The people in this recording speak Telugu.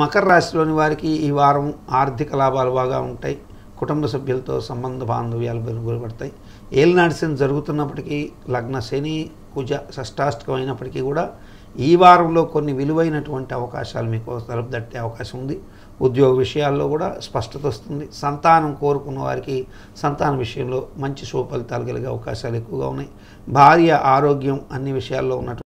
మకర రాశిలోని వారికి ఈ వారం ఆర్థిక లాభాలు బాగా ఉంటాయి కుటుంబ సభ్యులతో సంబంధ బాంధవ్యాలు మెరుగుపడతాయి ఏలినాడిసిన జరుగుతున్నప్పటికీ లగ్న శని కుజ షష్టాష్టకం అయినప్పటికీ కూడా ఈ వారంలో కొన్ని విలువైనటువంటి అవకాశాలు మీకు తలుపుదట్టే అవకాశం ఉంది ఉద్యోగ విషయాల్లో కూడా స్పష్టత వస్తుంది సంతానం కోరుకున్న వారికి సంతాన విషయంలో మంచి శుభ ఫలితాలు కలిగే అవకాశాలు ఎక్కువగా ఉన్నాయి భార్య ఆరోగ్యం అన్ని విషయాల్లో ఉన్నటువంటి